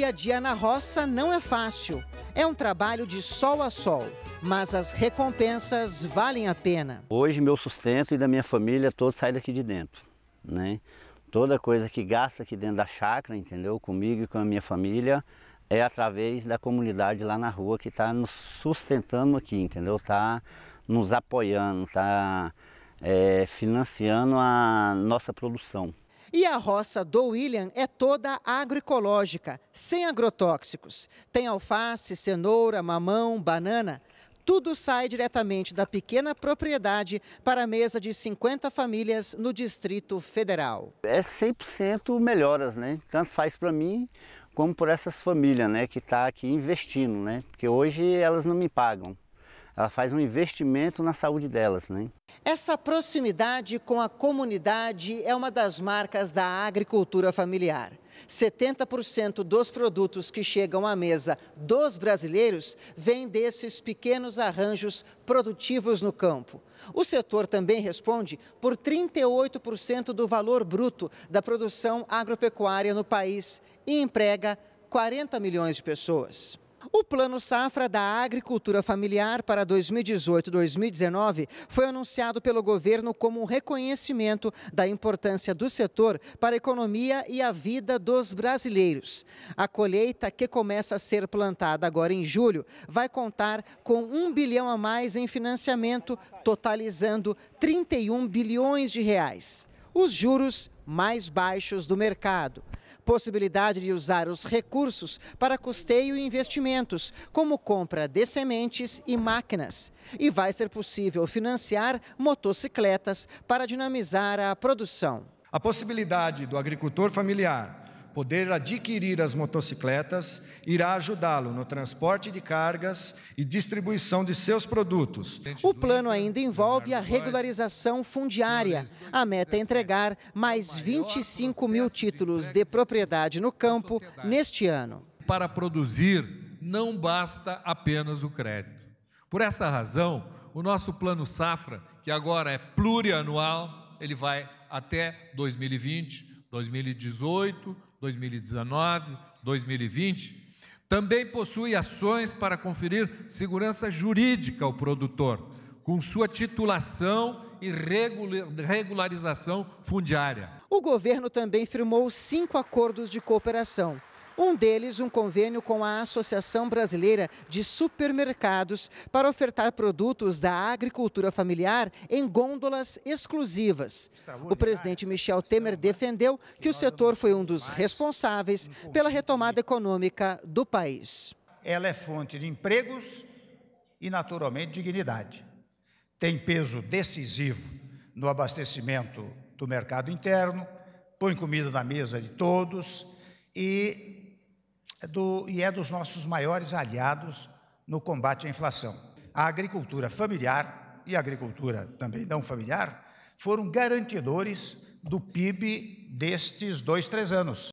dia a dia na roça não é fácil. É um trabalho de sol a sol, mas as recompensas valem a pena. Hoje, meu sustento e da minha família é todo sai daqui de dentro. Né? Toda coisa que gasta aqui dentro da chácara, entendeu? Comigo e com a minha família, é através da comunidade lá na rua que está nos sustentando aqui, entendeu? Está nos apoiando, está é, eh, financiando a nossa produção. E a roça do William é toda agroecológica, sem agrotóxicos. Tem alface, cenoura, mamão, banana. Tudo sai diretamente da pequena propriedade para a mesa de 50 famílias no Distrito Federal. É 100% melhoras, né? Tanto faz para mim como por essas famílias, né, que tá aqui investindo, né? Porque hoje elas não me pagam ela faz um investimento na saúde delas. Né? Essa proximidade com a comunidade é uma das marcas da agricultura familiar. 70% dos produtos que chegam à mesa dos brasileiros vêm desses pequenos arranjos produtivos no campo. O setor também responde por 38% do valor bruto da produção agropecuária no país e emprega 40 milhões de pessoas. O Plano Safra da Agricultura Familiar para 2018-2019 foi anunciado pelo governo como um reconhecimento da importância do setor para a economia e a vida dos brasileiros. A colheita, que começa a ser plantada agora em julho, vai contar com um bilhão a mais em financiamento, totalizando 31 bilhões de reais. Os juros mais baixos do mercado possibilidade de usar os recursos para custeio e investimentos, como compra de sementes e máquinas. E vai ser possível financiar motocicletas para dinamizar a produção. A possibilidade do agricultor familiar poder adquirir as motocicletas irá ajudá-lo no transporte de cargas e distribuição de seus produtos. O plano ainda envolve a regularização fundiária. A meta é entregar mais 25 mil títulos de propriedade no campo neste ano. Para produzir, não basta apenas o crédito. Por essa razão, o nosso plano Safra, que agora é plurianual, ele vai até 2020, 2018, 2019, 2020. Também possui ações para conferir segurança jurídica ao produtor, com sua titulação e regularização fundiária. O governo também firmou cinco acordos de cooperação um deles, um convênio com a Associação Brasileira de Supermercados para ofertar produtos da agricultura familiar em gôndolas exclusivas. O presidente Michel Temer né? defendeu que o setor foi um dos responsáveis pela retomada econômica do país. Ela é fonte de empregos e, naturalmente, dignidade. Tem peso decisivo no abastecimento do mercado interno, põe comida na mesa de todos e do, e é dos nossos maiores aliados no combate à inflação. A agricultura familiar e a agricultura também não familiar foram garantidores do PIB destes dois, três anos.